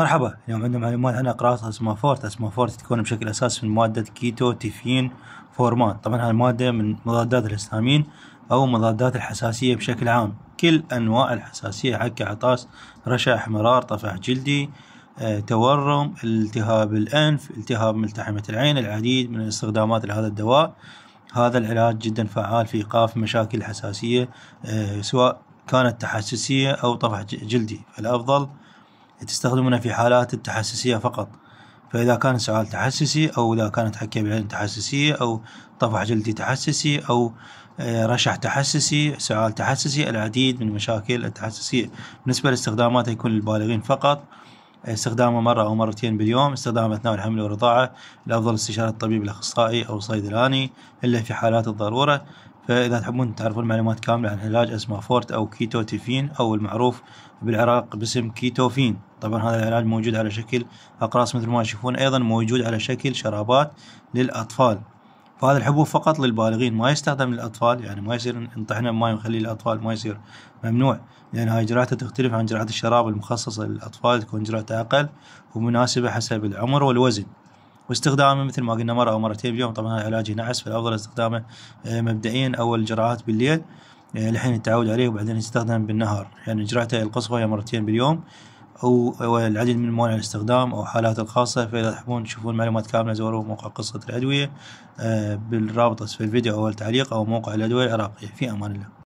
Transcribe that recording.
مرحبا اليوم عندنا معلومات عن أقراص أسمافورت أسمافورت تتكون بشكل أساسي من مادة كيتو تيفين فورمات طبعا هاي المادة من مضادات الهستامين أو مضادات الحساسية بشكل عام كل أنواع الحساسية حق عطاس رشا احمرار طفح جلدي آه، تورم التهاب الأنف التهاب ملتحمة العين العديد من الاستخدامات لهذا الدواء هذا العلاج جدا فعال في إيقاف مشاكل الحساسية آه، سواء كانت تحسسية أو طفح جلدي فالأفضل تستخدمونه في حالات التحسسية فقط فإذا كان السؤال تحسسي أو إذا كانت حكية بالعين تحسسية أو طفح جلدي تحسسي أو آه، رشح تحسسي سؤال تحسسي العديد من المشاكل التحسسية بالنسبة لاستخداماته يكون للبالغين فقط استخدامه مرة أو مرتين باليوم استخدامه أثناء الحمل والرضاعة الأفضل استشارة الطبيب الأخصائي أو الصيدلاني إلا في حالات الضرورة فإذا تحبون تعرفون معلومات كاملة عن علاج اسمه فورت أو كيتوتيفين أو المعروف بالعراق باسم كيتوفين طبعا هذا العلاج موجود على شكل أقراص مثل ما تشوفون أيضا موجود على شكل شرابات للأطفال فهذا الحبوب فقط للبالغين ما يستخدم للأطفال يعني ما يصير نطحنه بماي ونخلي الاطفال ما يصير ممنوع لأن هاي جرعته تختلف عن جرعة الشراب المخصصة للأطفال تكون جرعته أقل ومناسبة حسب العمر والوزن واستخدامه مثل ما قلنا مرة أو مرتين باليوم طبعا هذا علاج نعس فالأفضل استخدامه آه، مبدئيا أول جرعات بالليل الحين آه، التعود عليه وبعدين يستخدم بالنهار يعني جرعته القصوى هي مرتين باليوم أو العديد من موانع الاستخدام أو حالات الخاصة فإذا تحبون تشوفون معلومات كاملة زوروا موقع قصة الأدوية آه، بالرابط أسفل الفيديو أو التعليق أو موقع الأدوية العراقية في أمان الله